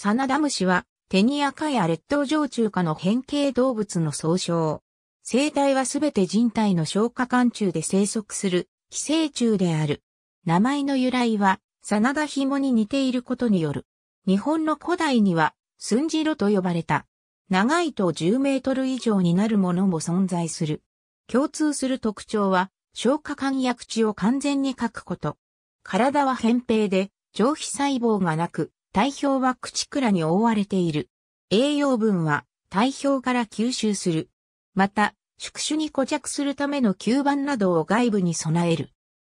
サナダムシは、テニア科やッ島上中科の変形動物の総称。生態はすべて人体の消化管中で生息する寄生虫である。名前の由来は、サナダヒモに似ていることによる。日本の古代には、スンジロと呼ばれた。長いと10メートル以上になるものも存在する。共通する特徴は、消化管や口を完全に書くこと。体は扁平で、上皮細胞がなく、体表は口倉に覆われている。栄養分は体表から吸収する。また、宿主に固着するための吸盤などを外部に備える。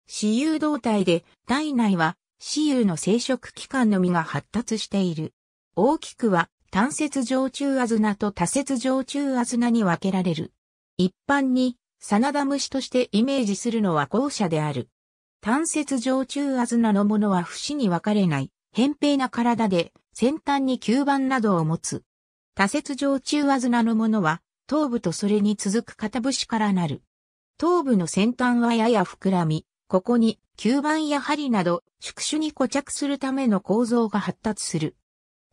私有動体で、体内は私有の生殖器官のみが発達している。大きくは単節上中アズナと多節上中アズナに分けられる。一般に、サナダ虫としてイメージするのは後者である。単節上中アズナのものは節に分かれない。扁平な体で、先端に吸盤などを持つ。多節状中和綱のものは、頭部とそれに続く片節からなる。頭部の先端はやや膨らみ、ここに吸盤や針など宿主に固着するための構造が発達する。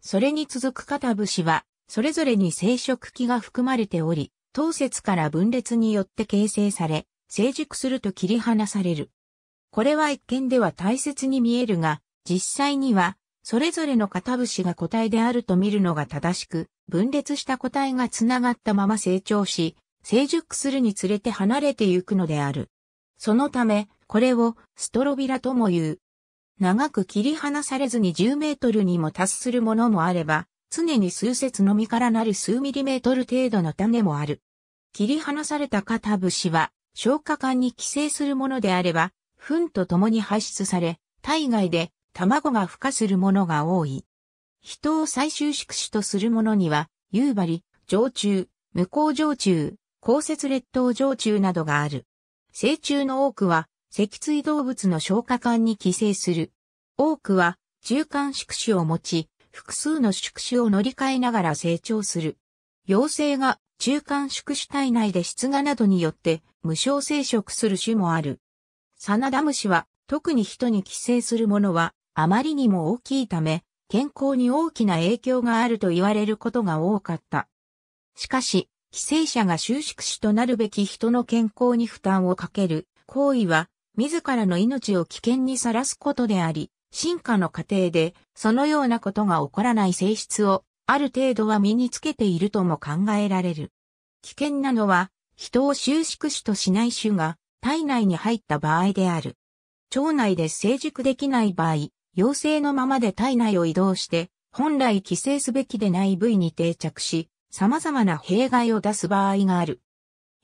それに続く片節は、それぞれに生殖器が含まれており、頭節から分裂によって形成され、成熟すると切り離される。これは一見では大切に見えるが、実際には、それぞれの片節が個体であると見るのが正しく、分裂した個体がつながったまま成長し、成熟するにつれて離れてゆくのである。そのため、これをストロビラとも言う。長く切り離されずに10メートルにも達するものもあれば、常に数節のみからなる数ミリメートル程度の種もある。切り離された片節は、消化管に寄生するものであれば、糞と共に排出され、体外で卵が孵化するものが多い。人を最終宿主とするものには、夕張、常中、無効常虫、降雪列島常虫などがある。成虫の多くは、脊椎動物の消化管に寄生する。多くは、中間宿主を持ち、複数の宿主を乗り換えながら成長する。幼生が中間宿主体内で出芽などによって無償生殖する種もある。サナダムシは特に人に寄生するものはあまりにも大きいため、健康に大きな影響があると言われることが多かった。しかし、寄生者が収縮死となるべき人の健康に負担をかける行為は、自らの命を危険にさらすことであり、進化の過程で、そのようなことが起こらない性質を、ある程度は身につけているとも考えられる。危険なのは、人を収縮死としない種が体内に入った場合である。腸内で成熟できない場合、陽性のままで体内を移動して、本来寄生すべきでない部位に定着し、様々な弊害を出す場合がある。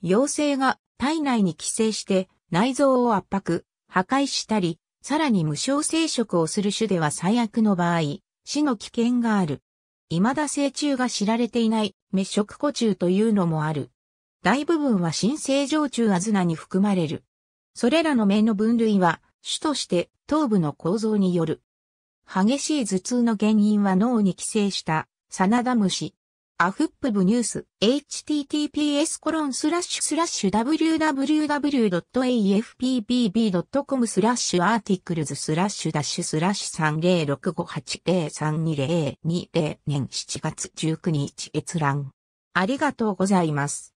陽性が体内に寄生して内臓を圧迫、破壊したり、さらに無償生殖をする種では最悪の場合、死の危険がある。未だ成虫が知られていない滅食固虫というのもある。大部分は新生常虫アズナに含まれる。それらの面の分類は、種として頭部の構造による。激しい頭痛の原因は脳に寄生したサナダムシ。アフップブニュース https コロンスラッシュスラッシュ www.afpbb.com スラッシュアーティクルズスラッシュダッシュスラッシュ30658032020年7月19日閲覧。ありがとうございます。